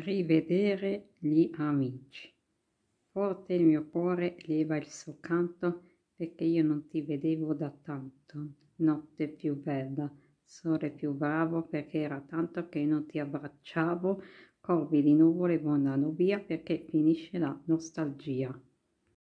rivedere gli amici. Forte il mio cuore leva il suo canto perché io non ti vedevo da tanto. Notte più bella, sole più bravo perché era tanto che non ti abbracciavo. Corvi di nuvole, buona via perché finisce la nostalgia.